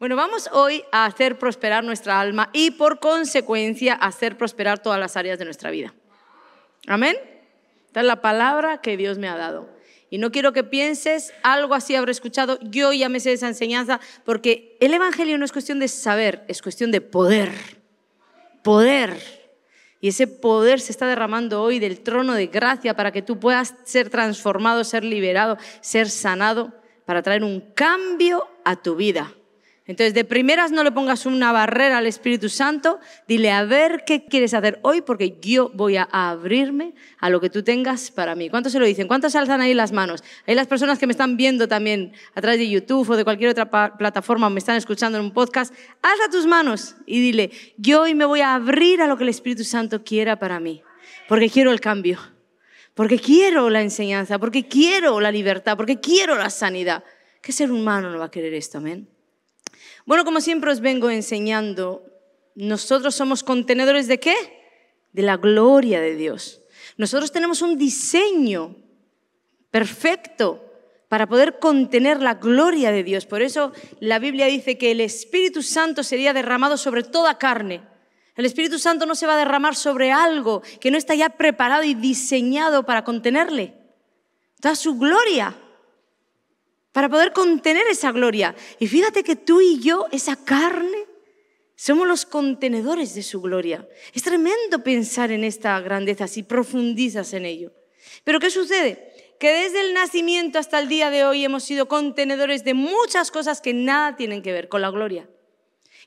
Bueno, vamos hoy a hacer prosperar nuestra alma y por consecuencia hacer prosperar todas las áreas de nuestra vida. Amén. Esta es la palabra que Dios me ha dado. Y no quiero que pienses, algo así habré escuchado, yo ya me sé esa enseñanza, porque el Evangelio no es cuestión de saber, es cuestión de poder. Poder. Y ese poder se está derramando hoy del trono de gracia para que tú puedas ser transformado, ser liberado, ser sanado, para traer un cambio a tu vida. Entonces, de primeras no le pongas una barrera al Espíritu Santo, dile a ver qué quieres hacer hoy, porque yo voy a abrirme a lo que tú tengas para mí. ¿Cuántos se lo dicen? ¿Cuántos alzan ahí las manos? Hay las personas que me están viendo también a través de YouTube o de cualquier otra plataforma, me están escuchando en un podcast. Alza tus manos y dile, yo hoy me voy a abrir a lo que el Espíritu Santo quiera para mí, porque quiero el cambio, porque quiero la enseñanza, porque quiero la libertad, porque quiero la sanidad. ¿Qué ser humano no va a querer esto? Amén. Bueno, como siempre os vengo enseñando, nosotros somos contenedores de qué? De la gloria de Dios. Nosotros tenemos un diseño perfecto para poder contener la gloria de Dios. Por eso la Biblia dice que el Espíritu Santo sería derramado sobre toda carne. El Espíritu Santo no se va a derramar sobre algo que no está ya preparado y diseñado para contenerle. Toda su gloria para poder contener esa gloria. Y fíjate que tú y yo, esa carne, somos los contenedores de su gloria. Es tremendo pensar en esta grandeza si profundizas en ello. Pero ¿qué sucede? Que desde el nacimiento hasta el día de hoy hemos sido contenedores de muchas cosas que nada tienen que ver con la gloria.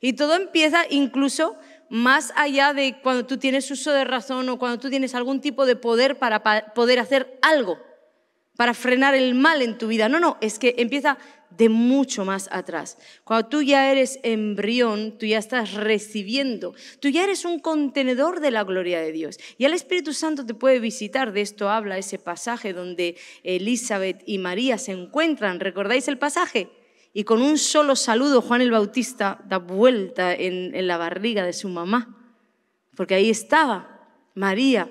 Y todo empieza incluso más allá de cuando tú tienes uso de razón o cuando tú tienes algún tipo de poder para poder hacer algo para frenar el mal en tu vida. No, no, es que empieza de mucho más atrás. Cuando tú ya eres embrión, tú ya estás recibiendo, tú ya eres un contenedor de la gloria de Dios. Y el Espíritu Santo te puede visitar, de esto habla ese pasaje donde Elizabeth y María se encuentran, ¿recordáis el pasaje? Y con un solo saludo Juan el Bautista da vuelta en, en la barriga de su mamá, porque ahí estaba María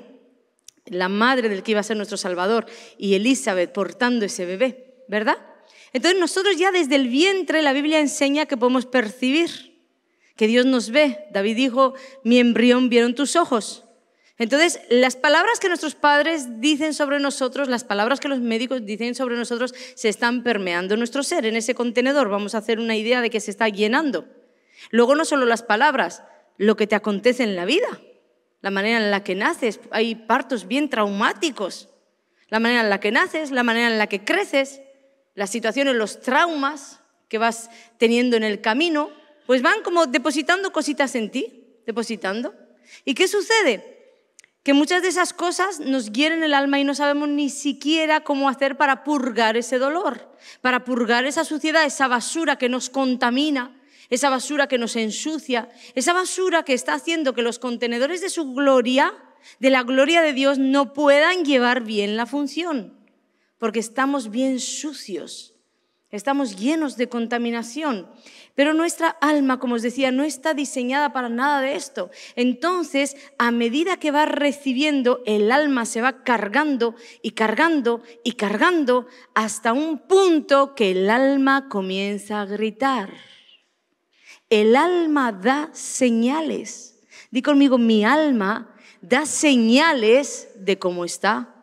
la madre del que iba a ser nuestro Salvador, y Elizabeth portando ese bebé, ¿verdad? Entonces nosotros ya desde el vientre la Biblia enseña que podemos percibir, que Dios nos ve. David dijo, mi embrión vieron tus ojos. Entonces, las palabras que nuestros padres dicen sobre nosotros, las palabras que los médicos dicen sobre nosotros, se están permeando nuestro ser, en ese contenedor. Vamos a hacer una idea de que se está llenando. Luego, no solo las palabras, lo que te acontece en la vida la manera en la que naces, hay partos bien traumáticos, la manera en la que naces, la manera en la que creces, las situaciones, los traumas que vas teniendo en el camino, pues van como depositando cositas en ti, depositando. ¿Y qué sucede? Que muchas de esas cosas nos hieren el alma y no sabemos ni siquiera cómo hacer para purgar ese dolor, para purgar esa suciedad, esa basura que nos contamina, esa basura que nos ensucia, esa basura que está haciendo que los contenedores de su gloria, de la gloria de Dios, no puedan llevar bien la función, porque estamos bien sucios, estamos llenos de contaminación. Pero nuestra alma, como os decía, no está diseñada para nada de esto. Entonces, a medida que va recibiendo, el alma se va cargando y cargando y cargando hasta un punto que el alma comienza a gritar. El alma da señales. Di conmigo, mi alma da señales de cómo está.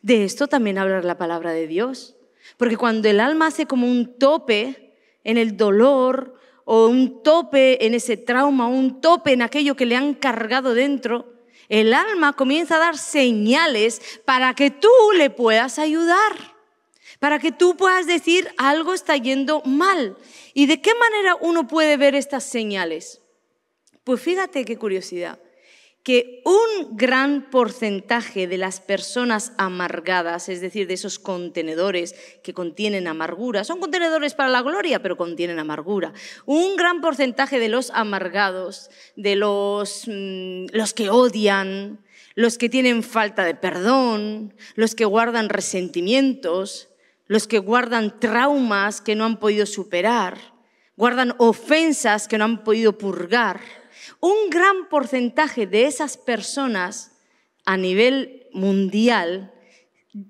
De esto también habla la palabra de Dios. Porque cuando el alma hace como un tope en el dolor o un tope en ese trauma, un tope en aquello que le han cargado dentro, el alma comienza a dar señales para que tú le puedas ayudar para que tú puedas decir algo está yendo mal. ¿Y de qué manera uno puede ver estas señales? Pues fíjate qué curiosidad, que un gran porcentaje de las personas amargadas, es decir, de esos contenedores que contienen amargura, son contenedores para la gloria, pero contienen amargura. Un gran porcentaje de los amargados, de los, mm, los que odian, los que tienen falta de perdón, los que guardan resentimientos, los que guardan traumas que no han podido superar, guardan ofensas que no han podido purgar. Un gran porcentaje de esas personas a nivel mundial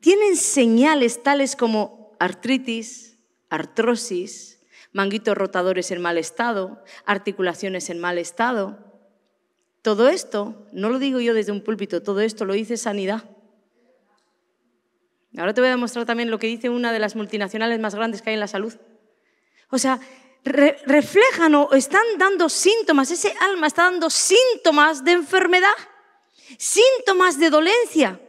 tienen señales tales como artritis, artrosis, manguitos rotadores en mal estado, articulaciones en mal estado. Todo esto, no lo digo yo desde un púlpito, todo esto lo dice sanidad. Ahora te voy a demostrar también lo que dice una de las multinacionales más grandes que hay en la salud. O sea, reflejan o están dando síntomas, ese alma está dando síntomas de enfermedad, síntomas de dolencia.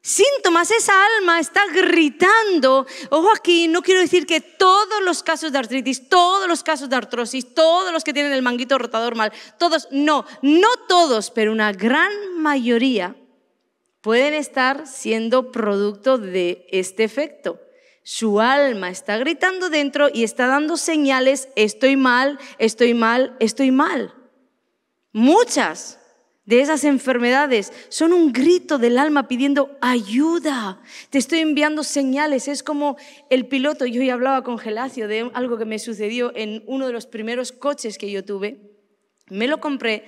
Síntomas, esa alma está gritando. Ojo aquí, no quiero decir que todos los casos de artritis, todos los casos de artrosis, todos los que tienen el manguito rotador mal, todos, no, no todos, pero una gran mayoría pueden estar siendo producto de este efecto. Su alma está gritando dentro y está dando señales, estoy mal, estoy mal, estoy mal. Muchas de esas enfermedades son un grito del alma pidiendo ayuda. Te estoy enviando señales. Es como el piloto, yo hoy hablaba con Gelacio de algo que me sucedió en uno de los primeros coches que yo tuve. Me lo compré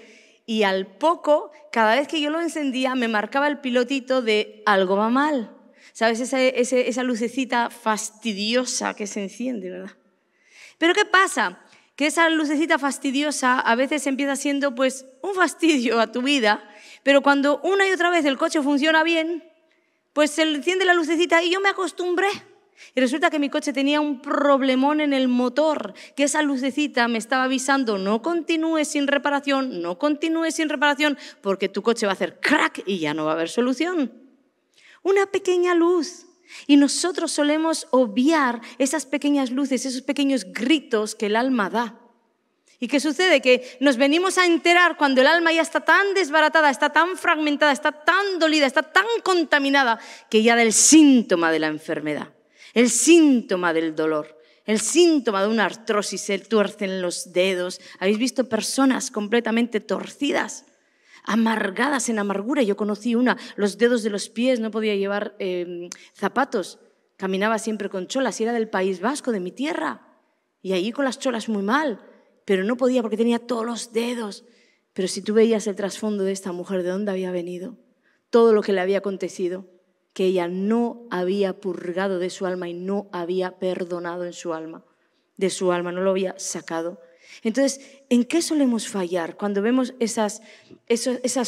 y al poco, cada vez que yo lo encendía, me marcaba el pilotito de algo va mal. ¿Sabes? Esa, lucecita fastidiosa que se enciende, ¿verdad? Pero ¿qué pasa? Que esa lucecita fastidiosa a veces empieza siendo pues un fastidio a tu vida, pero cuando una y otra vez el coche funciona bien, pues se enciende la lucecita y yo me acostumbré. Y resulta que mi coche tenía un problemón en el motor, que esa lucecita me estaba avisando, no continúe sin reparación, no continúe sin reparación, porque tu coche va a hacer crack y ya no va a haber solución. Una pequeña luz. Y nosotros solemos obviar esas pequeñas luces, esos pequeños gritos que el alma da. ¿Y qué sucede? Que nos venimos a enterar cuando el alma ya está tan desbaratada, está tan fragmentada, está tan dolida, está tan contaminada, que ya da el síntoma de la enfermedad el síntoma del dolor, el síntoma de una artrosis, se tuercen los dedos. Habéis visto personas completamente torcidas, amargadas en amargura. Yo conocí una, los dedos de los pies, no podía llevar em, zapatos, caminaba siempre con cholas y era del País Vasco, de mi tierra. Y allí con las cholas muy mal, pero no podía porque tenía todos los dedos. Pero si tú veías el trasfondo de esta mujer, de dónde había venido, todo lo que le había acontecido, que ella no había purgado de su alma y no había perdonado en su alma, de su alma, no lo había sacado. Entonces, ¿en qué solemos fallar cuando vemos esas,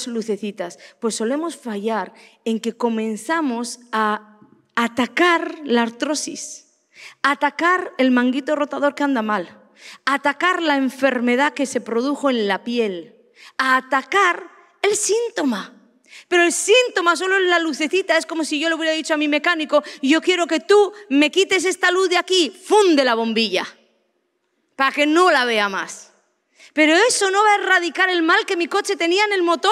lucecitas? Pues solemos fallar en que comenzamos a atacar la artrosis, atacar el manguito rotador que anda mal, atacar la enfermedad que se produjo en la piel, a atacar el síntoma. Pero el síntoma solo es la lucecita, es como si yo le hubiera dicho a mi mecánico, yo quiero que tú me quites esta luz de aquí, funde la bombilla, para que no la vea más. Pero eso no va a erradicar el mal que mi coche tenía en el motor.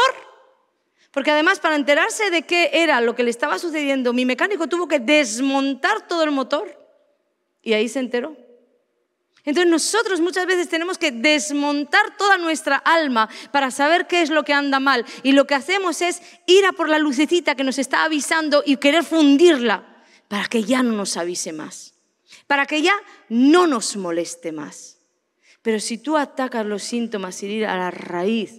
Porque además, para enterarse de qué era lo que le estaba sucediendo, mi mecánico tuvo que desmontar todo el motor. Y ahí se enteró. Entonces nosotros muchas veces tenemos que desmontar toda nuestra alma para saber qué es lo que anda mal. Y lo que hacemos es ir a por la lucecita que nos está avisando y querer fundirla para que ya no nos avise más, para que ya no nos moleste más. Pero si tú atacas los síntomas y ir a la raíz,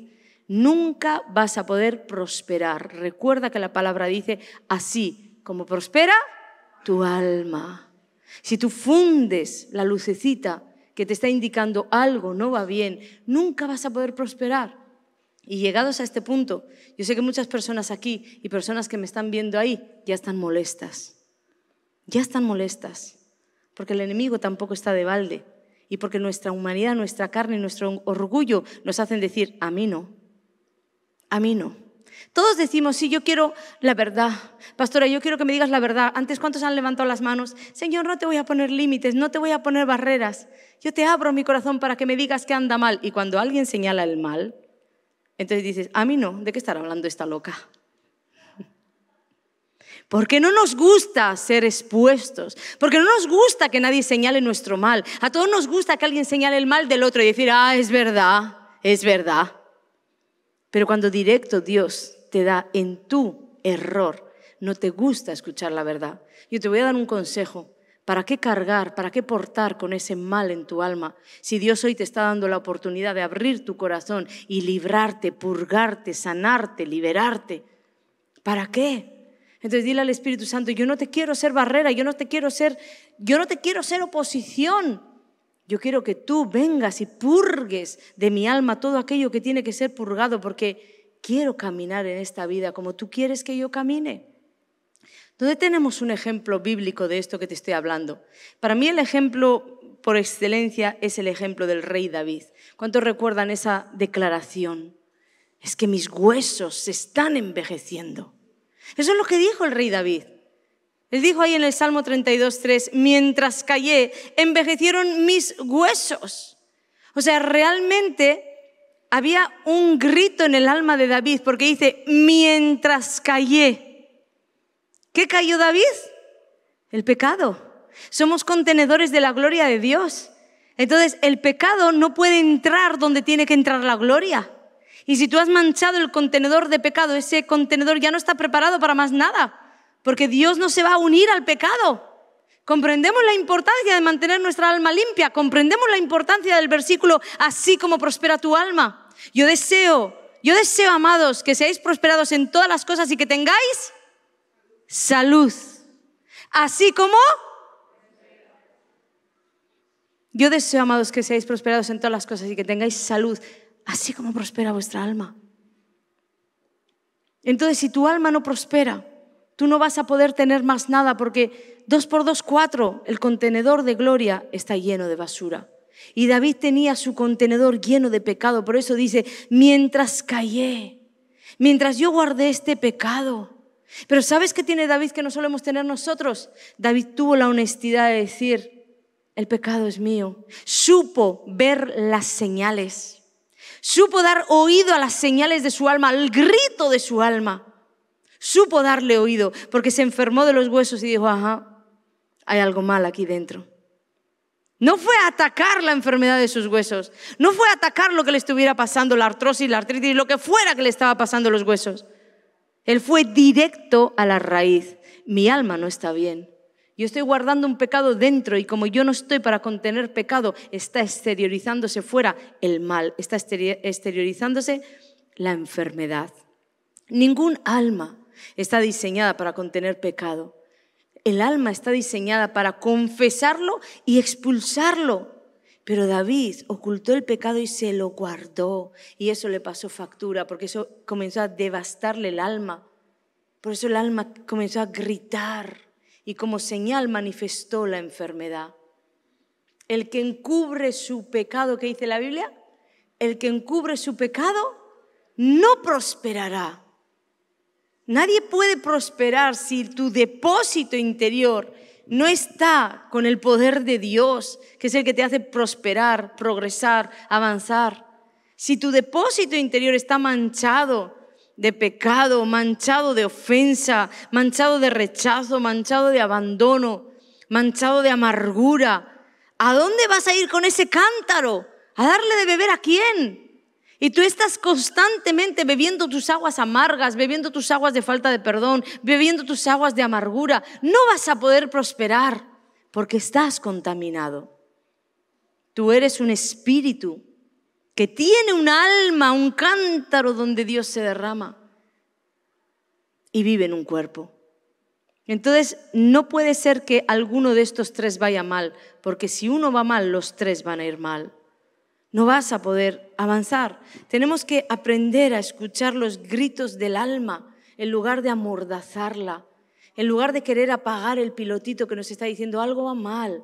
nunca vas a poder prosperar. Recuerda que la palabra dice así, como prospera tu alma. Si tú fundes la lucecita, que te está indicando algo no va bien, nunca vas a poder prosperar. Y llegados a este punto, yo sé que muchas personas aquí y personas que me están viendo ahí ya están molestas. Ya están molestas. Porque el enemigo tampoco está de balde. Y porque nuestra humanidad, nuestra carne, nuestro orgullo nos hacen decir, a mí no. A mí no. Todos decimos, sí, yo quiero la verdad. Pastora, yo quiero que me digas la verdad. Antes, ¿cuántos han levantado las manos? Señor, no te voy a poner límites, no te voy a poner barreras. Yo te abro mi corazón para que me digas que anda mal. Y cuando alguien señala el mal, entonces dices, a mí no, ¿de qué estará hablando esta loca? Porque no nos gusta ser expuestos, porque no nos gusta que nadie señale nuestro mal. A todos nos gusta que alguien señale el mal del otro y decir, ah, es verdad, es verdad. Pero cuando directo Dios te da en tu error, no te gusta escuchar la verdad. Yo te voy a dar un consejo. ¿Para qué cargar, para qué portar con ese mal en tu alma? Si Dios hoy te está dando la oportunidad de abrir tu corazón y librarte, purgarte, sanarte, liberarte, ¿para qué? Entonces dile al Espíritu Santo, yo no te quiero ser barrera, yo no te quiero ser, yo no te quiero ser oposición yo quiero que tú vengas y purgues de mi alma todo aquello que tiene que ser purgado, porque quiero caminar en esta vida como tú quieres que yo camine. ¿Dónde tenemos un ejemplo bíblico de esto que te estoy hablando? Para mí el ejemplo por excelencia es el ejemplo del rey David. ¿Cuántos recuerdan esa declaración? Es que mis huesos se están envejeciendo. Eso es lo que dijo el rey David. Él dijo ahí en el Salmo 32.3, mientras callé, envejecieron mis huesos. O sea, realmente había un grito en el alma de David porque dice, mientras callé. ¿Qué cayó David? El pecado. Somos contenedores de la gloria de Dios. Entonces, el pecado no puede entrar donde tiene que entrar la gloria. Y si tú has manchado el contenedor de pecado, ese contenedor ya no está preparado para más nada porque Dios no se va a unir al pecado. Comprendemos la importancia de mantener nuestra alma limpia, comprendemos la importancia del versículo, así como prospera tu alma. Yo deseo, yo deseo, amados, que seáis prosperados en todas las cosas y que tengáis salud, así como... Yo deseo, amados, que seáis prosperados en todas las cosas y que tengáis salud, así como prospera vuestra alma. Entonces, si tu alma no prospera, Tú no vas a poder tener más nada porque dos por dos, cuatro, el contenedor de gloria está lleno de basura. Y David tenía su contenedor lleno de pecado, por eso dice, mientras callé, mientras yo guardé este pecado. Pero ¿sabes qué tiene David que no solemos tener nosotros? David tuvo la honestidad de decir, el pecado es mío. Supo ver las señales. Supo dar oído a las señales de su alma, al grito de su alma supo darle oído, porque se enfermó de los huesos y dijo, ajá, hay algo mal aquí dentro. No fue a atacar la enfermedad de sus huesos, no fue a atacar lo que le estuviera pasando, la artrosis, la artritis, lo que fuera que le estaba pasando los huesos. Él fue directo a la raíz. Mi alma no está bien. Yo estoy guardando un pecado dentro y como yo no estoy para contener pecado, está exteriorizándose fuera el mal, está exteriorizándose la enfermedad. Ningún alma está diseñada para contener pecado. El alma está diseñada para confesarlo y expulsarlo. Pero David ocultó el pecado y se lo guardó. Y eso le pasó factura, porque eso comenzó a devastarle el alma. Por eso el alma comenzó a gritar y como señal manifestó la enfermedad. El que encubre su pecado, ¿qué dice la Biblia, el que encubre su pecado no prosperará. Nadie puede prosperar si tu depósito interior no está con el poder de Dios, que es el que te hace prosperar, progresar, avanzar. Si tu depósito interior está manchado de pecado, manchado de ofensa, manchado de rechazo, manchado de abandono, manchado de amargura, ¿a dónde vas a ir con ese cántaro? ¿A darle de beber a quién? Y tú estás constantemente bebiendo tus aguas amargas, bebiendo tus aguas de falta de perdón, bebiendo tus aguas de amargura. No vas a poder prosperar porque estás contaminado. Tú eres un espíritu que tiene un alma, un cántaro donde Dios se derrama y vive en un cuerpo. Entonces, no puede ser que alguno de estos tres vaya mal, porque si uno va mal, los tres van a ir mal no vas a poder avanzar. Tenemos que aprender a escuchar los gritos del alma en lugar de amordazarla, en lugar de querer apagar el pilotito que nos está diciendo algo va mal.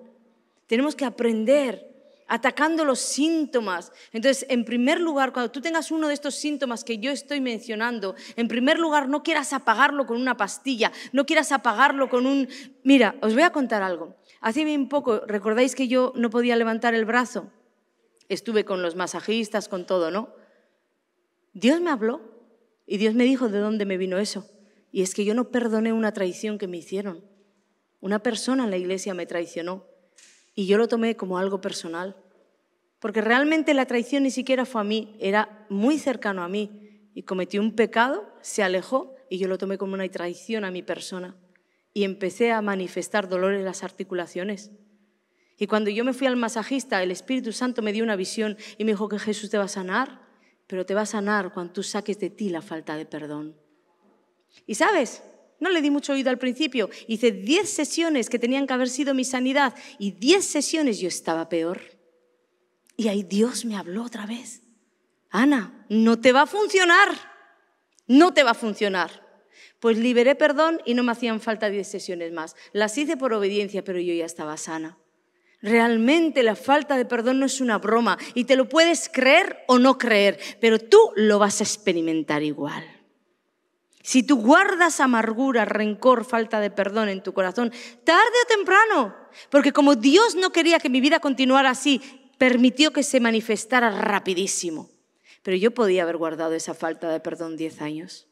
Tenemos que aprender atacando los síntomas. Entonces, en primer lugar, cuando tú tengas uno de estos síntomas que yo estoy mencionando, en primer lugar, no quieras apagarlo con una pastilla, no quieras apagarlo con un... Mira, os voy a contar algo. Hace bien poco, ¿recordáis que yo no podía levantar el brazo? estuve con los masajistas, con todo, ¿no? Dios me habló y Dios me dijo de dónde me vino eso. Y es que yo no perdoné una traición que me hicieron. Una persona en la iglesia me traicionó y yo lo tomé como algo personal. Porque realmente la traición ni siquiera fue a mí, era muy cercano a mí. Y cometí un pecado, se alejó y yo lo tomé como una traición a mi persona. Y empecé a manifestar dolor en las articulaciones. Y cuando yo me fui al masajista, el Espíritu Santo me dio una visión y me dijo que Jesús te va a sanar, pero te va a sanar cuando tú saques de ti la falta de perdón. Y sabes, no le di mucho oído al principio. Hice diez sesiones que tenían que haber sido mi sanidad y diez sesiones yo estaba peor. Y ahí Dios me habló otra vez. Ana, no te va a funcionar. No te va a funcionar. Pues liberé perdón y no me hacían falta diez sesiones más. Las hice por obediencia, pero yo ya estaba sana. Realmente la falta de perdón no es una broma y te lo puedes creer o no creer, pero tú lo vas a experimentar igual. Si tú guardas amargura, rencor, falta de perdón en tu corazón, tarde o temprano, porque como Dios no quería que mi vida continuara así, permitió que se manifestara rapidísimo. Pero yo podía haber guardado esa falta de perdón 10 años,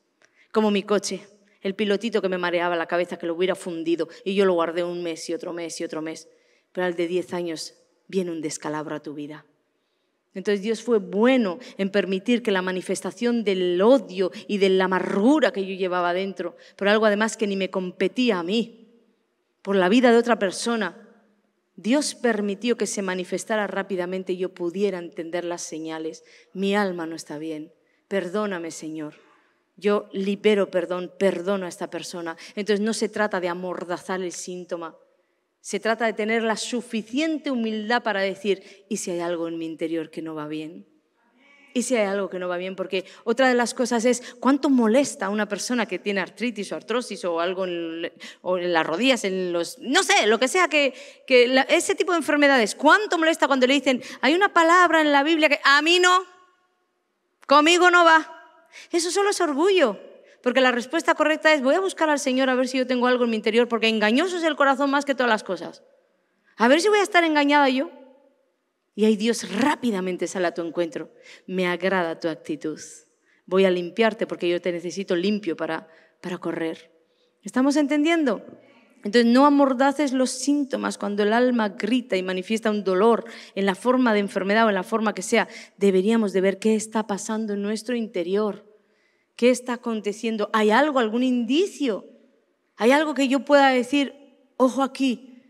como mi coche, el pilotito que me mareaba la cabeza, que lo hubiera fundido, y yo lo guardé un mes y otro mes y otro mes pero al de 10 años viene un descalabro a tu vida. Entonces Dios fue bueno en permitir que la manifestación del odio y de la amargura que yo llevaba dentro, por algo además que ni me competía a mí, por la vida de otra persona, Dios permitió que se manifestara rápidamente y yo pudiera entender las señales. Mi alma no está bien. Perdóname, Señor. Yo libero perdón, perdono a esta persona. Entonces no se trata de amordazar el síntoma, se trata de tener la suficiente humildad para decir, ¿y si hay algo en mi interior que no va bien? ¿Y si hay algo que no va bien? Porque otra de las cosas es cuánto molesta a una persona que tiene artritis o artrosis o algo en, las rodillas, en los... no sé, lo que sea, que, ese tipo de enfermedades, cuánto molesta cuando le dicen, hay una palabra en la Biblia que a mí no, conmigo no va. Eso solo es orgullo. Porque la respuesta correcta es, voy a buscar al Señor a ver si yo tengo algo en mi interior, porque engañoso es el corazón más que todas las cosas. A ver si voy a estar engañada yo. Y ahí Dios rápidamente sale a tu encuentro. Me agrada tu actitud. Voy a limpiarte porque yo te necesito limpio para, para correr. ¿Estamos entendiendo? Entonces, no amordaces los síntomas cuando el alma grita y manifiesta un dolor en la forma de enfermedad o en la forma que sea. Deberíamos de ver qué está pasando en nuestro interior. ¿Qué está aconteciendo? ¿Hay algo, algún indicio? ¿Hay algo que yo pueda decir, ojo aquí,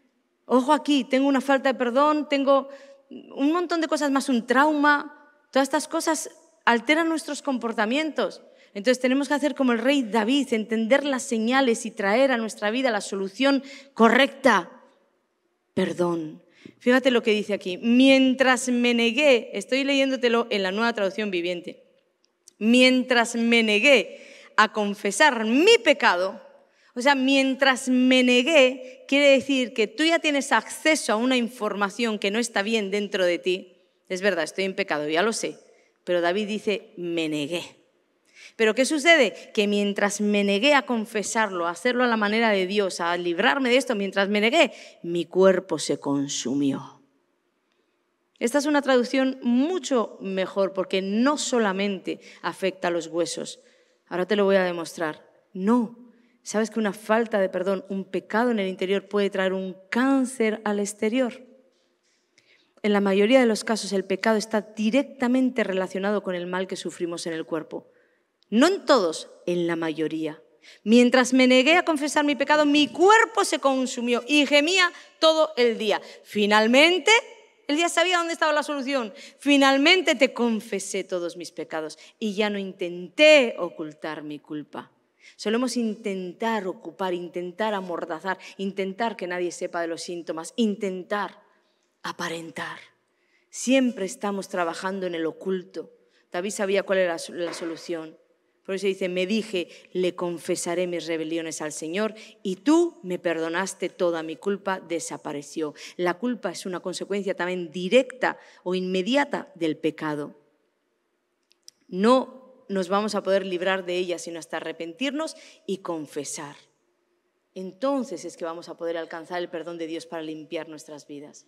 ojo aquí, tengo una falta de perdón, tengo un montón de cosas más, un trauma? Todas estas cosas alteran nuestros comportamientos. Entonces tenemos que hacer como el rey David, entender las señales y traer a nuestra vida la solución correcta. Perdón. Fíjate lo que dice aquí. Mientras me negué, estoy leyéndotelo en la nueva traducción viviente mientras me negué a confesar mi pecado, o sea, mientras me negué, quiere decir que tú ya tienes acceso a una información que no está bien dentro de ti. Es verdad, estoy en pecado, ya lo sé. Pero David dice, me negué. Pero ¿qué sucede? Que mientras me negué a confesarlo, a hacerlo a la manera de Dios, a librarme de esto, mientras me negué, mi cuerpo se consumió. Esta es una traducción mucho mejor porque no solamente afecta a los huesos. Ahora te lo voy a demostrar. No. ¿Sabes que una falta de perdón, un pecado en el interior puede traer un cáncer al exterior? En la mayoría de los casos el pecado está directamente relacionado con el mal que sufrimos en el cuerpo. No en todos, en la mayoría. Mientras me negué a confesar mi pecado, mi cuerpo se consumió y gemía todo el día. Finalmente el día sabía dónde estaba la solución. Finalmente te confesé todos mis pecados y ya no intenté ocultar mi culpa. Solemos intentar ocupar, intentar amordazar, intentar que nadie sepa de los síntomas, intentar aparentar. Siempre estamos trabajando en el oculto. David sabía cuál era la solución. Por eso dice, me dije, le confesaré mis rebeliones al Señor y tú me perdonaste toda mi culpa, desapareció. La culpa es una consecuencia también directa o inmediata del pecado. No nos vamos a poder librar de ella sino hasta arrepentirnos y confesar. Entonces es que vamos a poder alcanzar el perdón de Dios para limpiar nuestras vidas.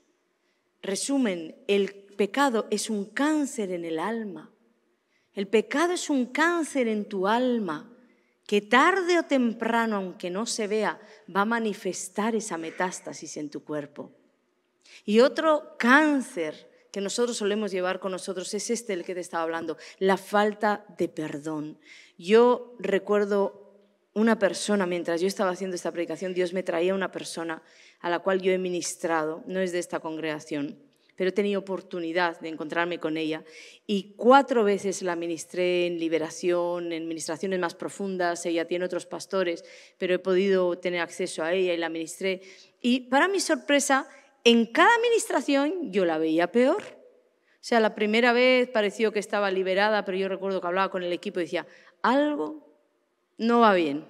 Resumen, el pecado es un cáncer en el alma el pecado es un cáncer en tu alma que tarde o temprano, aunque no se vea, va a manifestar esa metástasis en tu cuerpo. Y otro cáncer que nosotros solemos llevar con nosotros es este del que te estaba hablando, la falta de perdón. Yo recuerdo una persona, mientras yo estaba haciendo esta predicación, Dios me traía una persona a la cual yo he ministrado, no es de esta congregación pero he tenido oportunidad de encontrarme con ella. Y cuatro veces la ministré en liberación, en administraciones más profundas, ella tiene otros pastores, pero he podido tener acceso a ella y la ministré. Y para mi sorpresa, en cada administración yo la veía peor. O sea, la primera vez pareció que estaba liberada, pero yo recuerdo que hablaba con el equipo y decía, algo no va bien.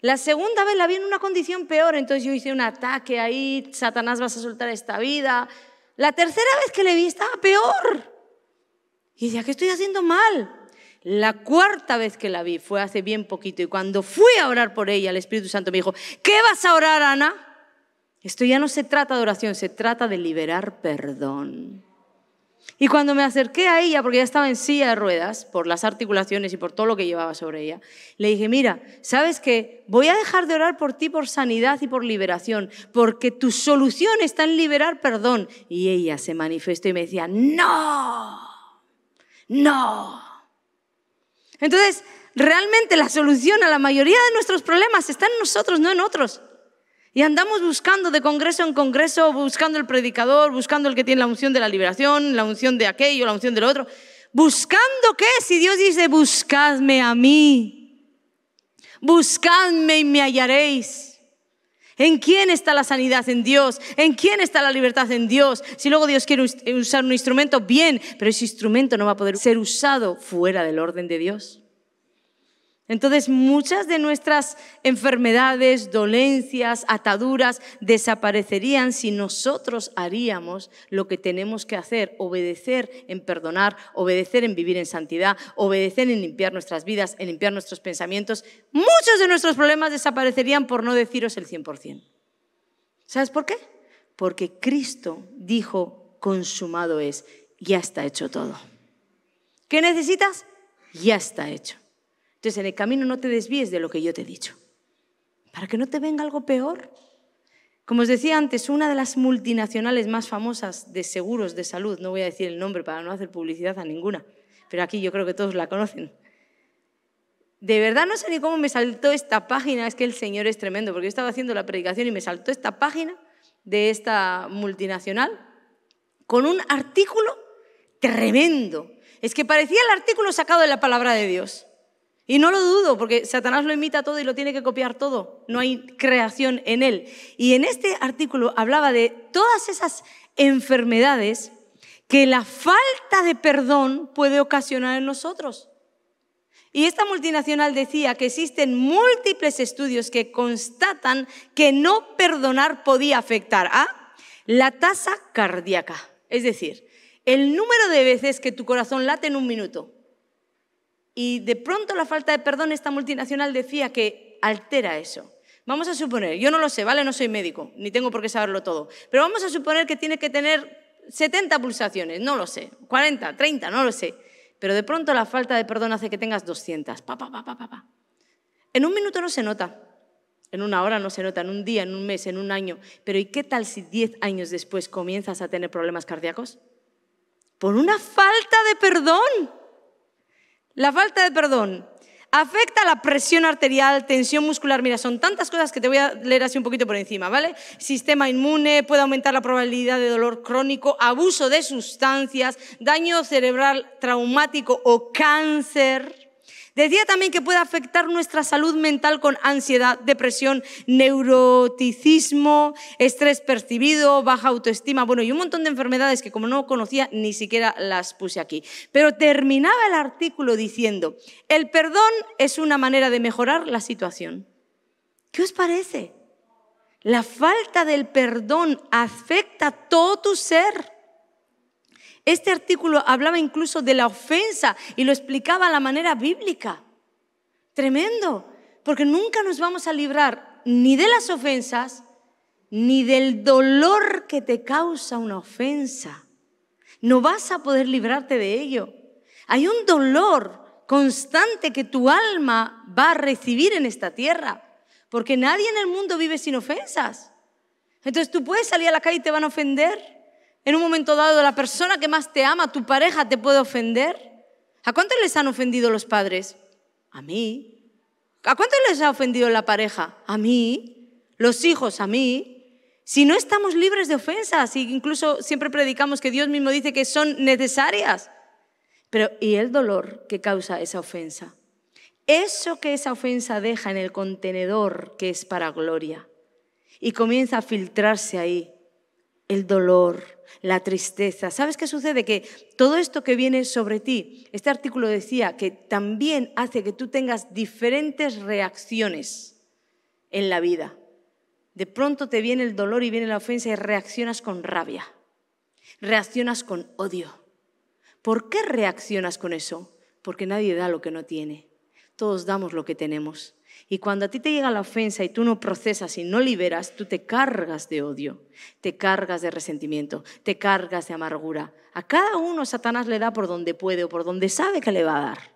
La segunda vez la vi en una condición peor, entonces yo hice un ataque ahí, Satanás vas a soltar esta vida, la tercera vez que la vi estaba peor. Y decía, ¿qué estoy haciendo mal? La cuarta vez que la vi fue hace bien poquito y cuando fui a orar por ella, el Espíritu Santo me dijo, ¿qué vas a orar, Ana? Esto ya no se trata de oración, se trata de liberar perdón. Y cuando me acerqué a ella, porque ella estaba en silla de ruedas, por las articulaciones y por todo lo que llevaba sobre ella, le dije, mira, ¿sabes qué? Voy a dejar de orar por ti por sanidad y por liberación, porque tu solución está en liberar perdón. Y ella se manifestó y me decía, no, no. Entonces, realmente la solución a la mayoría de nuestros problemas está en nosotros, no en otros. Y andamos buscando de congreso en congreso, buscando el predicador, buscando el que tiene la unción de la liberación, la unción de aquello, la unción del otro. ¿Buscando qué? Si Dios dice, buscadme a mí, buscadme y me hallaréis. ¿En quién está la sanidad? En Dios. ¿En quién está la libertad? En Dios. Si luego Dios quiere usar un instrumento, bien, pero ese instrumento no va a poder ser usado fuera del orden de Dios. Entonces muchas de nuestras enfermedades, dolencias, ataduras desaparecerían si nosotros haríamos lo que tenemos que hacer, obedecer en perdonar, obedecer en vivir en santidad, obedecer en limpiar nuestras vidas, en limpiar nuestros pensamientos. Muchos de nuestros problemas desaparecerían por no deciros el 100%. ¿Sabes por qué? Porque Cristo dijo, consumado es, ya está hecho todo. ¿Qué necesitas? Ya está hecho. Entonces, en el camino no te desvíes de lo que yo te he dicho, para que no te venga algo peor. Como os decía antes, una de las multinacionales más famosas de seguros de salud, no voy a decir el nombre para no hacer publicidad a ninguna, pero aquí yo creo que todos la conocen. De verdad no sé ni cómo me saltó esta página, es que el Señor es tremendo, porque yo estaba haciendo la predicación y me saltó esta página de esta multinacional con un artículo tremendo. Es que parecía el artículo sacado de la palabra de Dios. Y no lo dudo, porque Satanás lo imita todo y lo tiene que copiar todo. No hay creación en él. Y en este artículo hablaba de todas esas enfermedades que la falta de perdón puede ocasionar en nosotros. Y esta multinacional decía que existen múltiples estudios que constatan que no perdonar podía afectar a la tasa cardíaca, es decir, el número de veces que tu corazón late en un minuto, y de pronto la falta de perdón, esta multinacional decía que altera eso. Vamos a suponer, yo no lo sé, ¿vale? No soy médico, ni tengo por qué saberlo todo, pero vamos a suponer que tiene que tener 70 pulsaciones, no lo sé, 40, 30, no lo sé, pero de pronto la falta de perdón hace que tengas 200, pa, pa, pa, pa, pa. En un minuto no se nota, en una hora no se nota, en un día, en un mes, en un año, pero ¿y qué tal si 10 años después comienzas a tener problemas cardíacos? Por una falta de perdón. La falta de perdón afecta la presión arterial, tensión muscular. Mira, son tantas cosas que te voy a leer así un poquito por encima, ¿vale? Sistema inmune, puede aumentar la probabilidad de dolor crónico, abuso de sustancias, daño cerebral traumático o cáncer. Decía también que puede afectar nuestra salud mental con ansiedad, depresión, neuroticismo, estrés percibido, baja autoestima, bueno, y un montón de enfermedades que como no conocía ni siquiera las puse aquí. Pero terminaba el artículo diciendo, el perdón es una manera de mejorar la situación. ¿Qué os parece? La falta del perdón afecta todo tu ser. Este artículo hablaba incluso de la ofensa y lo explicaba a la manera bíblica. Tremendo, porque nunca nos vamos a librar ni de las ofensas, ni del dolor que te causa una ofensa. No vas a poder librarte de ello. Hay un dolor constante que tu alma va a recibir en esta tierra, porque nadie en el mundo vive sin ofensas. Entonces tú puedes salir a la calle y te van a ofender. En un momento dado, la persona que más te ama, tu pareja, te puede ofender. ¿A cuántos les han ofendido los padres? A mí. ¿A cuántos les ha ofendido la pareja? A mí. Los hijos, a mí. Si no estamos libres de ofensas, Y incluso siempre predicamos que Dios mismo dice que son necesarias. Pero, ¿y el dolor que causa esa ofensa? Eso que esa ofensa deja en el contenedor que es para gloria y comienza a filtrarse ahí el dolor, la tristeza. ¿Sabes qué sucede? Que todo esto que viene sobre ti, este artículo decía que también hace que tú tengas diferentes reacciones en la vida. De pronto te viene el dolor y viene la ofensa y reaccionas con rabia, reaccionas con odio. ¿Por qué reaccionas con eso? Porque nadie da lo que no tiene. Todos damos lo que tenemos. Y cuando a ti te llega la ofensa y tú no procesas y no liberas, tú te cargas de odio, te cargas de resentimiento, te cargas de amargura. A cada uno Satanás le da por donde puede o por donde sabe que le va a dar.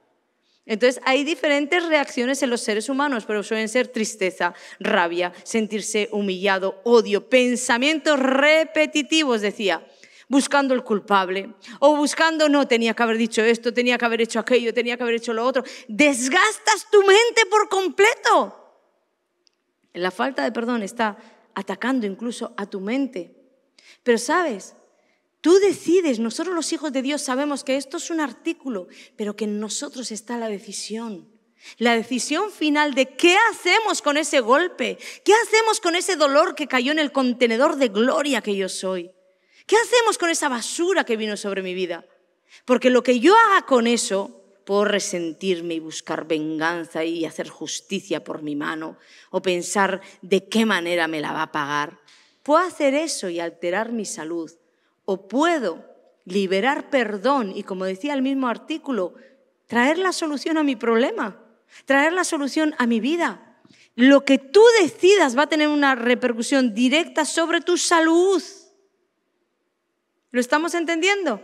Entonces hay diferentes reacciones en los seres humanos, pero suelen ser tristeza, rabia, sentirse humillado, odio, pensamientos repetitivos, decía buscando el culpable o buscando, no, tenía que haber dicho esto, tenía que haber hecho aquello, tenía que haber hecho lo otro. Desgastas tu mente por completo. La falta de perdón está atacando incluso a tu mente. Pero sabes, Tú decides, nosotros los hijos de Dios sabemos que esto es un artículo, pero que en nosotros está la decisión. La decisión final de qué hacemos con ese golpe, qué hacemos con ese dolor que cayó en el contenedor de gloria que yo soy. ¿Qué hacemos con esa basura que vino sobre mi vida? Porque lo que yo haga con eso, puedo resentirme y buscar venganza y hacer justicia por mi mano, o pensar de qué manera me la va a pagar. Puedo hacer eso y alterar mi salud, o puedo liberar perdón y, como decía el mismo artículo, traer la solución a mi problema, traer la solución a mi vida. Lo que tú decidas va a tener una repercusión directa sobre tu salud. ¿Lo estamos entendiendo?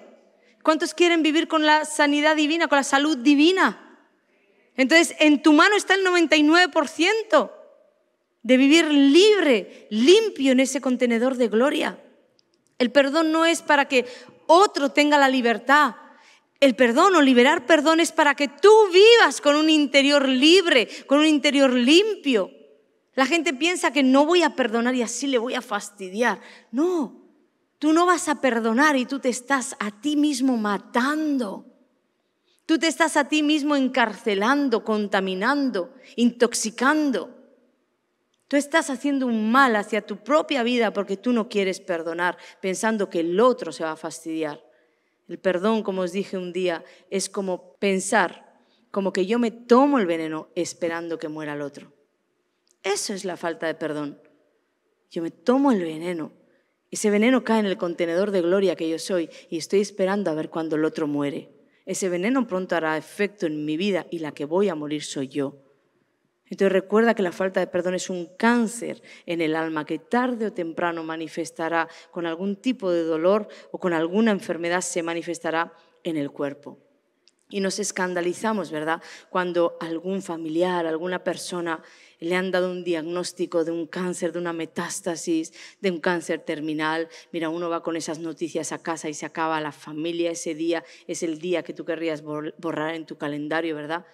¿Cuántos quieren vivir con la sanidad divina, con la salud divina? Entonces, en tu mano está el 99% de vivir libre, limpio en ese contenedor de gloria. El perdón no es para que otro tenga la libertad. El perdón o liberar perdón es para que tú vivas con un interior libre, con un interior limpio. La gente piensa que no voy a perdonar y así le voy a fastidiar. No, Tú no vas a perdonar y tú te estás a ti mismo matando. Tú te estás a ti mismo encarcelando, contaminando, intoxicando. Tú estás haciendo un mal hacia tu propia vida porque tú no quieres perdonar, pensando que el otro se va a fastidiar. El perdón, como os dije un día, es como pensar, como que yo me tomo el veneno esperando que muera el otro. Eso es la falta de perdón. Yo me tomo el veneno ese veneno cae en el contenedor de gloria que yo soy y estoy esperando a ver cuando el otro muere. Ese veneno pronto hará efecto en mi vida y la que voy a morir soy yo. Entonces recuerda que la falta de perdón es un cáncer en el alma que tarde o temprano manifestará con algún tipo de dolor o con alguna enfermedad se manifestará en el cuerpo. Y nos escandalizamos, ¿verdad?, cuando algún familiar, alguna persona le han dado un diagnóstico de un cáncer, de una metástasis, de un cáncer terminal. Mira, uno va con esas noticias a casa y se acaba la familia ese día, es el día que tú querrías borrar en tu calendario, ¿verdad?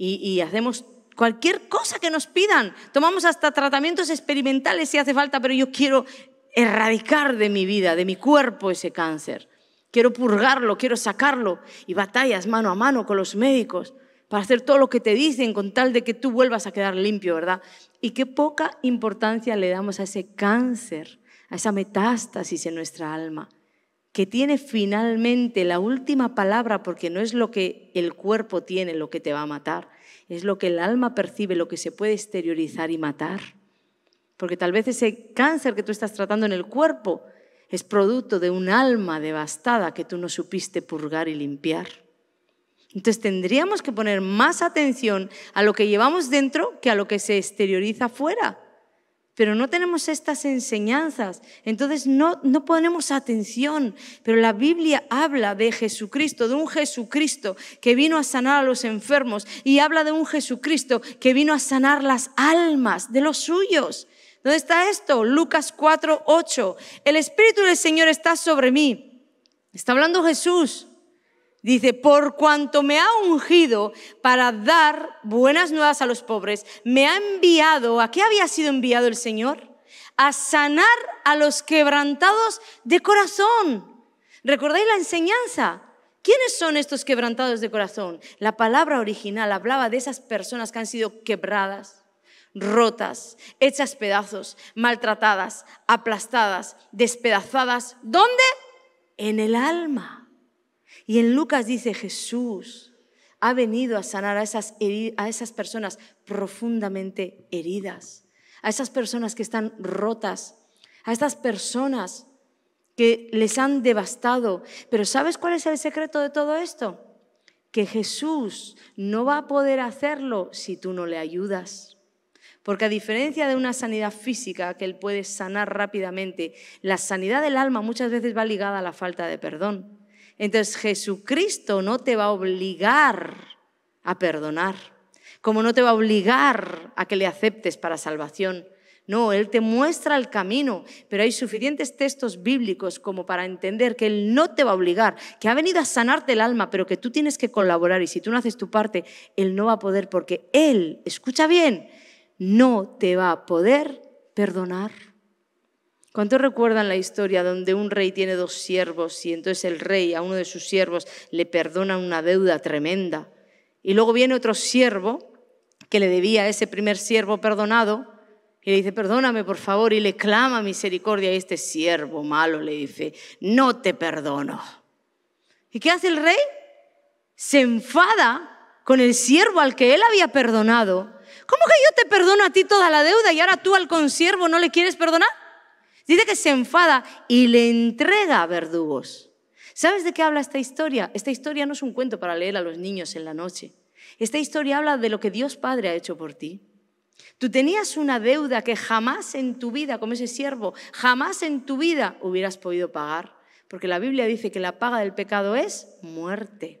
Y, hacemos cualquier cosa que nos pidan. Tomamos hasta tratamientos experimentales si hace falta, pero yo quiero erradicar de mi vida, de mi cuerpo ese cáncer. Quiero purgarlo, quiero sacarlo. Y batallas mano a mano con los médicos para hacer todo lo que te dicen con tal de que tú vuelvas a quedar limpio, ¿verdad? Y qué poca importancia le damos a ese cáncer, a esa metástasis en nuestra alma, que tiene finalmente la última palabra porque no es lo que el cuerpo tiene lo que te va a matar, es lo que el alma percibe, lo que se puede exteriorizar y matar. Porque tal vez ese cáncer que tú estás tratando en el cuerpo es producto de un alma devastada que tú no supiste purgar y limpiar. Entonces tendríamos que poner más atención a lo que llevamos dentro que a lo que se exterioriza fuera. Pero no tenemos estas enseñanzas, entonces no, no ponemos atención. Pero la Biblia habla de Jesucristo, de un Jesucristo que vino a sanar a los enfermos y habla de un Jesucristo que vino a sanar las almas de los suyos. ¿Dónde está esto? Lucas 4, 8. El Espíritu del Señor está sobre mí. Está hablando Jesús. Dice, por cuanto me ha ungido para dar buenas nuevas a los pobres, me ha enviado, ¿a qué había sido enviado el Señor? A sanar a los quebrantados de corazón. ¿Recordáis la enseñanza? ¿Quiénes son estos quebrantados de corazón? La palabra original hablaba de esas personas que han sido quebradas, rotas, hechas pedazos, maltratadas, aplastadas, despedazadas. ¿Dónde? En el alma. Y en Lucas dice, Jesús ha venido a sanar a esas, a esas personas profundamente heridas, a esas personas que están rotas, a estas personas que les han devastado. Pero ¿sabes cuál es el secreto de todo esto? Que Jesús no va a poder hacerlo si tú no le ayudas. Porque a diferencia de una sanidad física que Él puede sanar rápidamente, la sanidad del alma muchas veces va ligada a la falta de perdón. Entonces Jesucristo no te va a obligar a perdonar, como no te va a obligar a que le aceptes para salvación. No, Él te muestra el camino, pero hay suficientes textos bíblicos como para entender que Él no te va a obligar, que ha venido a sanarte el alma, pero que tú tienes que colaborar y si tú no haces tu parte, Él no va a poder porque Él, escucha bien, no te va a poder perdonar. ¿Cuántos recuerdan la historia donde un rey tiene dos siervos y entonces el rey a uno de sus siervos le perdona una deuda tremenda? Y luego viene otro siervo que le debía a ese primer siervo perdonado y le dice, perdóname por favor, y le clama misericordia a este siervo malo, le dice, no te perdono. ¿Y qué hace el rey? Se enfada con el siervo al que él había perdonado. ¿Cómo que yo te perdono a ti toda la deuda y ahora tú al consiervo no le quieres perdonar? Dice que se enfada y le entrega a verdugos. ¿Sabes de qué habla esta historia? Esta historia no es un cuento para leer a los niños en la noche. Esta historia habla de lo que Dios Padre ha hecho por ti. Tú tenías una deuda que jamás en tu vida, como ese siervo, jamás en tu vida hubieras podido pagar. Porque la Biblia dice que la paga del pecado es muerte.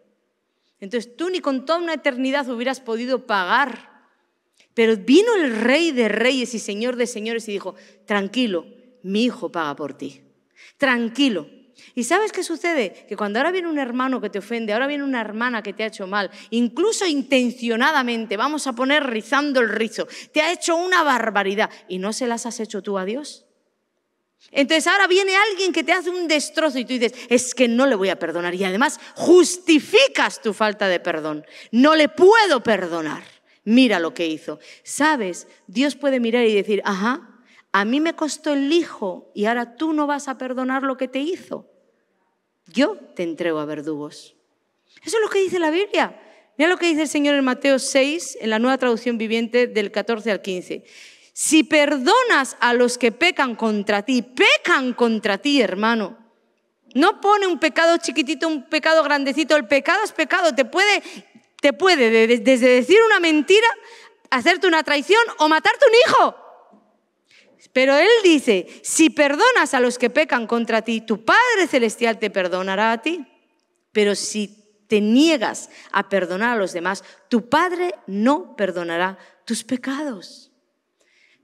Entonces tú ni con toda una eternidad hubieras podido pagar. Pero vino el rey de reyes y señor de señores y dijo, tranquilo, mi hijo paga por ti. Tranquilo. ¿Y sabes qué sucede? Que cuando ahora viene un hermano que te ofende, ahora viene una hermana que te ha hecho mal, incluso intencionadamente, vamos a poner rizando el rizo, te ha hecho una barbaridad y no se las has hecho tú a Dios. Entonces ahora viene alguien que te hace un destrozo y tú dices, es que no le voy a perdonar. Y además justificas tu falta de perdón. No le puedo perdonar. Mira lo que hizo. Sabes, Dios puede mirar y decir, ajá, a mí me costó el hijo y ahora tú no vas a perdonar lo que te hizo. Yo te entrego a verdugos. Eso es lo que dice la Biblia. Mira lo que dice el Señor en Mateo 6, en la nueva traducción viviente del 14 al 15. Si perdonas a los que pecan contra ti, pecan contra ti, hermano. No pone un pecado chiquitito, un pecado grandecito. El pecado es pecado. Te puede, te puede desde decir una mentira, hacerte una traición o matarte un hijo. Pero Él dice, si perdonas a los que pecan contra ti, tu Padre Celestial te perdonará a ti. Pero si te niegas a perdonar a los demás, tu Padre no perdonará tus pecados.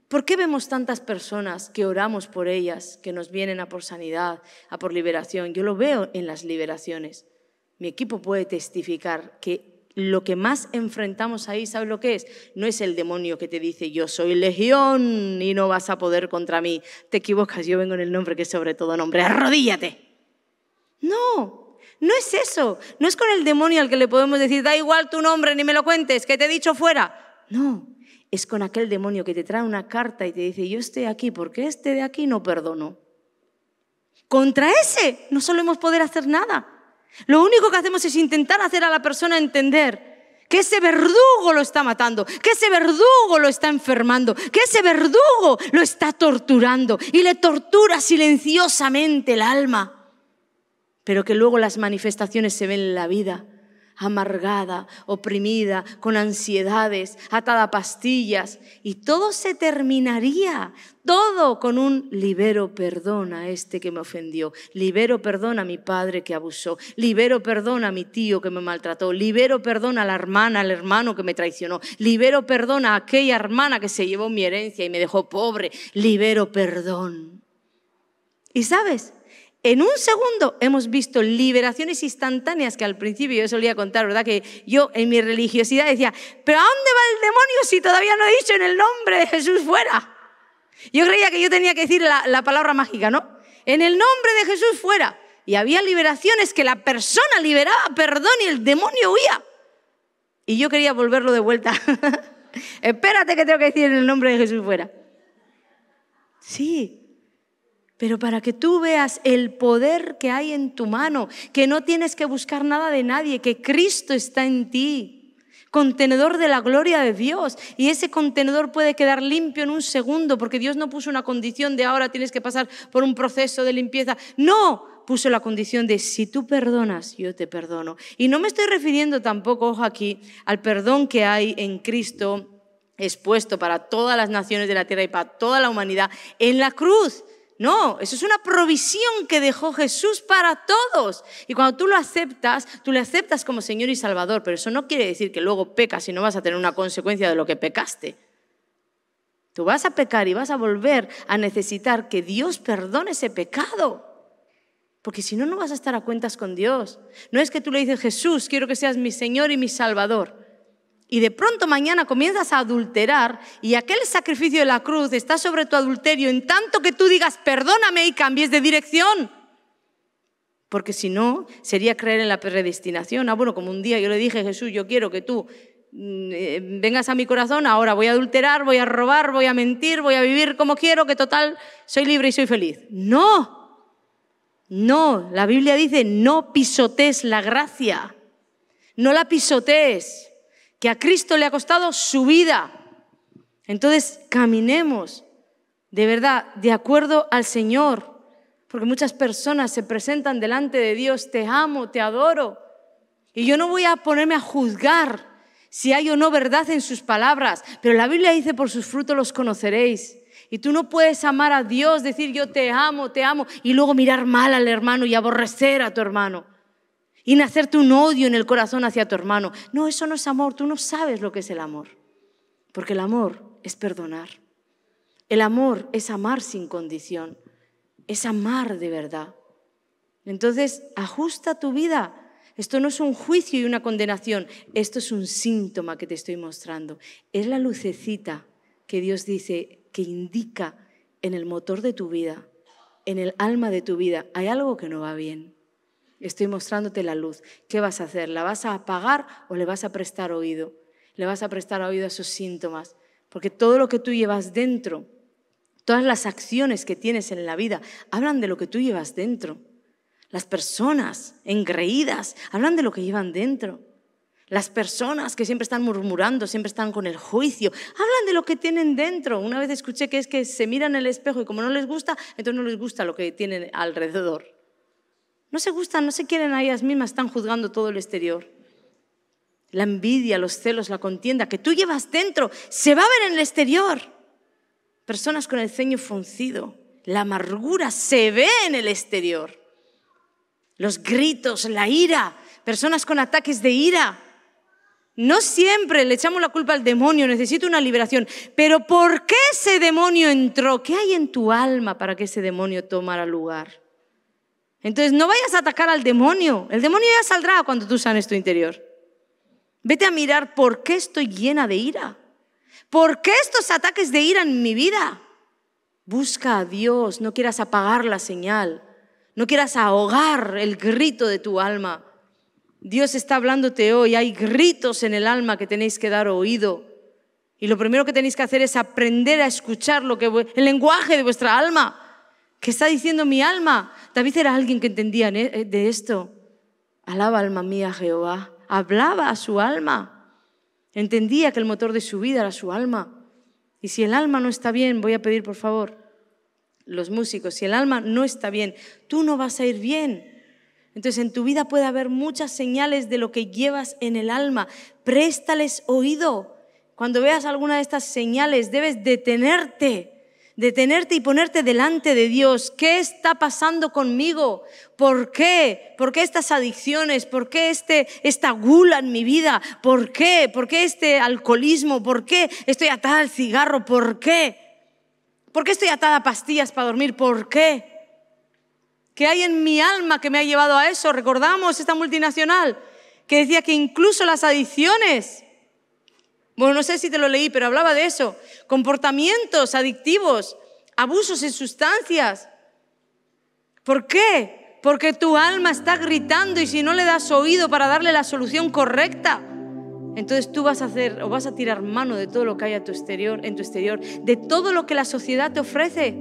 ¿Por qué vemos tantas personas que oramos por ellas, que nos vienen a por sanidad, a por liberación? Yo lo veo en las liberaciones. Mi equipo puede testificar que lo que más enfrentamos ahí, ¿sabes lo que es? No es el demonio que te dice yo soy legión y no vas a poder contra mí. Te equivocas, yo vengo en el nombre que es sobre todo nombre. Arrodíllate. No, no es eso. No es con el demonio al que le podemos decir da igual tu nombre ni me lo cuentes, que te he dicho fuera. No, es con aquel demonio que te trae una carta y te dice yo estoy aquí porque este de aquí no perdono. Contra ese no solemos poder hacer nada. Lo único que hacemos es intentar hacer a la persona entender que ese verdugo lo está matando, que ese verdugo lo está enfermando, que ese verdugo lo está torturando y le tortura silenciosamente el alma, pero que luego las manifestaciones se ven en la vida amargada, oprimida, con ansiedades, atada a pastillas, y todo se terminaría, todo con un libero perdón a este que me ofendió, libero perdón a mi padre que abusó, libero perdón a mi tío que me maltrató, libero perdón a la hermana, al hermano que me traicionó, libero perdón a aquella hermana que se llevó mi herencia y me dejó pobre, libero perdón. Y sabes, en un segundo hemos visto liberaciones instantáneas que al principio yo solía contar, ¿verdad? Que yo en mi religiosidad decía, pero ¿a dónde va el demonio si todavía no he dicho en el nombre de Jesús fuera? Yo creía que yo tenía que decir la, palabra mágica, ¿no? En el nombre de Jesús fuera. Y había liberaciones que la persona liberaba perdón y el demonio huía. Y yo quería volverlo de vuelta. Espérate que tengo que decir en el nombre de Jesús fuera. Sí, pero para que tú veas el poder que hay en tu mano, que no tienes que buscar nada de nadie, que Cristo está en ti, contenedor de la gloria de Dios. Y ese contenedor puede quedar limpio en un segundo, porque Dios no puso una condición de ahora tienes que pasar por un proceso de limpieza. No, puso la condición de si tú perdonas, yo te perdono. Y no me estoy refiriendo tampoco, ojo aquí, al perdón que hay en Cristo expuesto para todas las naciones de la tierra y para toda la humanidad en la cruz no, eso es una provisión que dejó Jesús para todos. Y cuando tú lo aceptas, tú le aceptas como Señor y Salvador, pero eso no quiere decir que luego pecas y no vas a tener una consecuencia de lo que pecaste. Tú vas a pecar y vas a volver a necesitar que Dios perdone ese pecado. Porque si no, no vas a estar a cuentas con Dios. No es que tú le dices, Jesús, quiero que seas mi Señor y mi Salvador y de pronto mañana comienzas a adulterar y aquel sacrificio de la cruz está sobre tu adulterio en tanto que tú digas perdóname y cambies de dirección. Porque si no, sería creer en la predestinación. Ah, bueno, como un día yo le dije, Jesús, yo quiero que tú mm, eh, vengas a mi corazón, ahora voy a adulterar, voy a robar, voy a mentir, voy a vivir como quiero, que total, soy libre y soy feliz. No, no, la Biblia dice, no pisotees la gracia, no la pisotees. Y a Cristo le ha costado su vida. Entonces, caminemos de verdad de acuerdo al Señor, porque muchas personas se presentan delante de Dios, te amo, te adoro, y yo no voy a ponerme a juzgar si hay o no verdad en sus palabras, pero la Biblia dice, por sus frutos los conoceréis. Y tú no puedes amar a Dios, decir yo te amo, te amo, y luego mirar mal al hermano y aborrecer a tu hermano y nacerte un odio en el corazón hacia tu hermano. No, eso no es amor, tú no sabes lo que es el amor, porque el amor es perdonar. El amor es amar sin condición, es amar de verdad. Entonces, ajusta tu vida. Esto no es un juicio y una condenación, esto es un síntoma que te estoy mostrando. Es la lucecita que Dios dice que indica en el motor de tu vida, en el alma de tu vida, hay algo que no va bien. Estoy mostrándote la luz. ¿Qué vas a hacer? ¿La vas a apagar o le vas a prestar oído? Le vas a prestar oído a sus síntomas. Porque todo lo que tú llevas dentro, todas las acciones que tienes en la vida, hablan de lo que tú llevas dentro. Las personas engreídas hablan de lo que llevan dentro. Las personas que siempre están murmurando, siempre están con el juicio, hablan de lo que tienen dentro. Una vez escuché que es que se miran en el espejo y como no les gusta, entonces no les gusta lo que tienen alrededor. No se gustan, no se quieren a ellas mismas, están juzgando todo el exterior. La envidia, los celos, la contienda que tú llevas dentro, se va a ver en el exterior. Personas con el ceño fruncido, la amargura se ve en el exterior. Los gritos, la ira, personas con ataques de ira. No siempre le echamos la culpa al demonio, necesito una liberación. Pero ¿por qué ese demonio entró? ¿Qué hay en tu alma para que ese demonio tomara lugar? Entonces no vayas a atacar al demonio. El demonio ya saldrá cuando tú sanes tu interior. Vete a mirar por qué estoy llena de ira. ¿Por qué estos ataques de ira en mi vida? Busca a Dios, no quieras apagar la señal, no quieras ahogar el grito de tu alma. Dios está hablándote hoy, hay gritos en el alma que tenéis que dar oído. Y lo primero que tenéis que hacer es aprender a escuchar lo que el lenguaje de vuestra alma. ¿Qué está diciendo mi alma? David era alguien que entendía ¿eh? Eh, de esto. Alaba alma mía Jehová. Hablaba a su alma. Entendía que el motor de su vida era su alma. Y si el alma no está bien, voy a pedir por favor, los músicos, si el alma no está bien, tú no vas a ir bien. Entonces en tu vida puede haber muchas señales de lo que llevas en el alma. Préstales oído. Cuando veas alguna de estas señales, debes detenerte detenerte y ponerte delante de Dios. ¿Qué está pasando conmigo? ¿Por qué? ¿Por qué estas adicciones? ¿Por qué este, esta gula en mi vida? ¿Por qué? ¿Por qué este alcoholismo? ¿Por qué estoy atada al cigarro? ¿Por qué? ¿Por qué estoy atada a pastillas para dormir? ¿Por qué? ¿Qué hay en mi alma que me ha llevado a eso? Recordamos esta multinacional que decía que incluso las adicciones bueno, no sé si te lo leí, pero hablaba de eso. Comportamientos adictivos, abusos en sustancias. ¿Por qué? Porque tu alma está gritando y si no le das oído para darle la solución correcta, entonces tú vas a hacer o vas a tirar mano de todo lo que hay a tu exterior, en tu exterior, de todo lo que la sociedad te ofrece.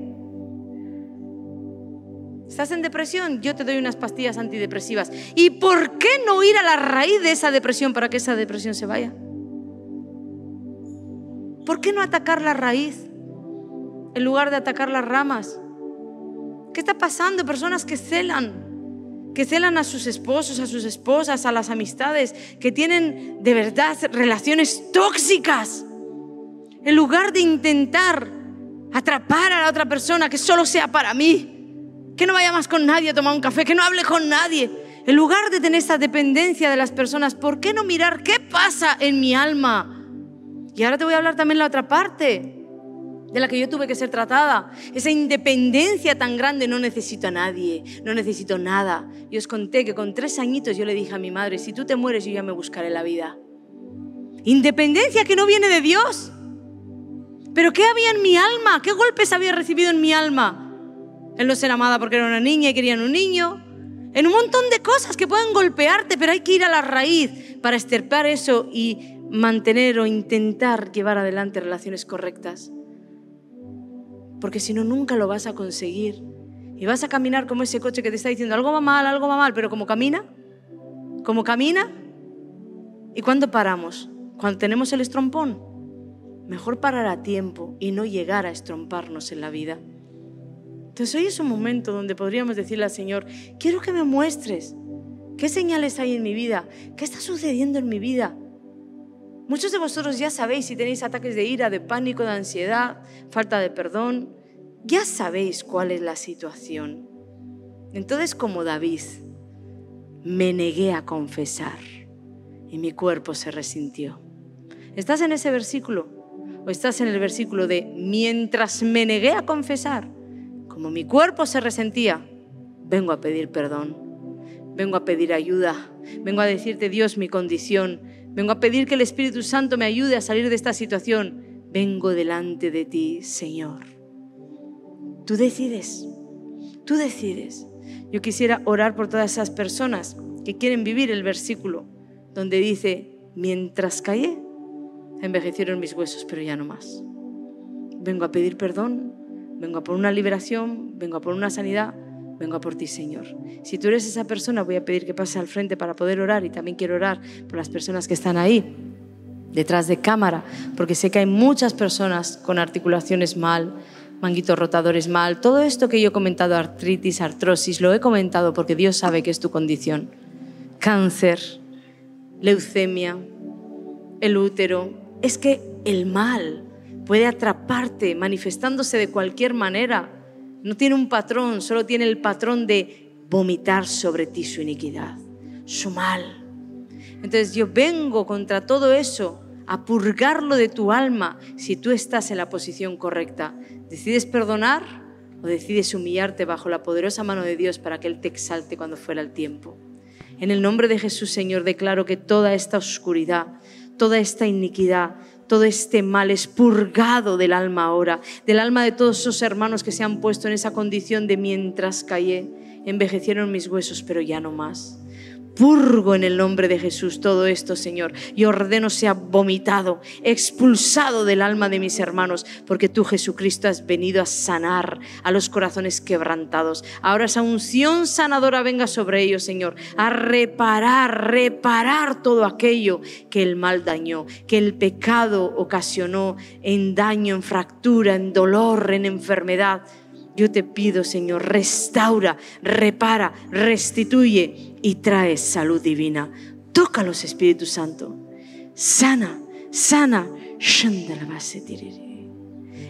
¿Estás en depresión? Yo te doy unas pastillas antidepresivas. ¿Y por qué no ir a la raíz de esa depresión para que esa depresión se vaya? ¿Por qué no atacar la raíz en lugar de atacar las ramas? ¿Qué está pasando? Personas que celan, que celan a sus esposos, a sus esposas, a las amistades, que tienen de verdad relaciones tóxicas. En lugar de intentar atrapar a la otra persona, que solo sea para mí, que no vaya más con nadie a tomar un café, que no hable con nadie. En lugar de tener esta dependencia de las personas, ¿por qué no mirar qué pasa en mi alma? Y ahora te voy a hablar también la otra parte de la que yo tuve que ser tratada. Esa independencia tan grande, no necesito a nadie, no necesito nada. Y os conté que con tres añitos yo le dije a mi madre, si tú te mueres yo ya me buscaré la vida. Independencia que no viene de Dios. Pero ¿qué había en mi alma? ¿Qué golpes había recibido en mi alma? En no ser amada porque era una niña y querían un niño. En un montón de cosas que pueden golpearte, pero hay que ir a la raíz para esterpear eso y mantener o intentar llevar adelante relaciones correctas. Porque si no, nunca lo vas a conseguir. Y vas a caminar como ese coche que te está diciendo, algo va mal, algo va mal, pero como camina, como camina. ¿Y cuándo paramos? Cuando tenemos el estrompón. Mejor parar a tiempo y no llegar a estromparnos en la vida. Entonces hoy es un momento donde podríamos decirle al Señor, quiero que me muestres qué señales hay en mi vida, qué está sucediendo en mi vida, Muchos de vosotros ya sabéis si tenéis ataques de ira, de pánico, de ansiedad, falta de perdón. Ya sabéis cuál es la situación. Entonces, como David, me negué a confesar y mi cuerpo se resintió. ¿Estás en ese versículo? ¿O estás en el versículo de mientras me negué a confesar, como mi cuerpo se resentía, vengo a pedir perdón, vengo a pedir ayuda, vengo a decirte Dios mi condición, Vengo a pedir que el Espíritu Santo me ayude a salir de esta situación. Vengo delante de ti, Señor. Tú decides, tú decides. Yo quisiera orar por todas esas personas que quieren vivir el versículo donde dice, mientras callé, envejecieron mis huesos, pero ya no más. Vengo a pedir perdón, vengo a por una liberación, vengo a por una sanidad, vengo por ti, Señor. Si tú eres esa persona, voy a pedir que pase al frente para poder orar y también quiero orar por las personas que están ahí detrás de cámara, porque sé que hay muchas personas con articulaciones mal, manguitos rotadores mal, todo esto que yo he comentado, artritis, artrosis, lo he comentado porque Dios sabe que es tu condición. Cáncer, leucemia, el útero, es que el mal puede atraparte manifestándose de cualquier manera no tiene un patrón, solo tiene el patrón de vomitar sobre ti su iniquidad, su mal. Entonces yo vengo contra todo eso a purgarlo de tu alma si tú estás en la posición correcta. ¿Decides perdonar o decides humillarte bajo la poderosa mano de Dios para que Él te exalte cuando fuera el tiempo? En el nombre de Jesús, Señor, declaro que toda esta oscuridad, toda esta iniquidad, todo este mal es purgado del alma ahora, del alma de todos esos hermanos que se han puesto en esa condición de mientras callé, envejecieron mis huesos, pero ya no más. Purgo en el nombre de Jesús todo esto, Señor, y ordeno sea vomitado, expulsado del alma de mis hermanos, porque tú, Jesucristo, has venido a sanar a los corazones quebrantados. Ahora esa unción sanadora venga sobre ellos, Señor, a reparar, reparar todo aquello que el mal dañó, que el pecado ocasionó en daño, en fractura, en dolor, en enfermedad. Yo te pido, Señor, restaura, repara, restituye y trae salud divina. Toca los Espíritus Santo. Sana, sana.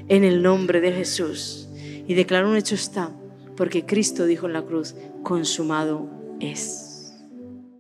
En el nombre de Jesús. Y declaro un hecho está, porque Cristo dijo en la cruz, consumado es.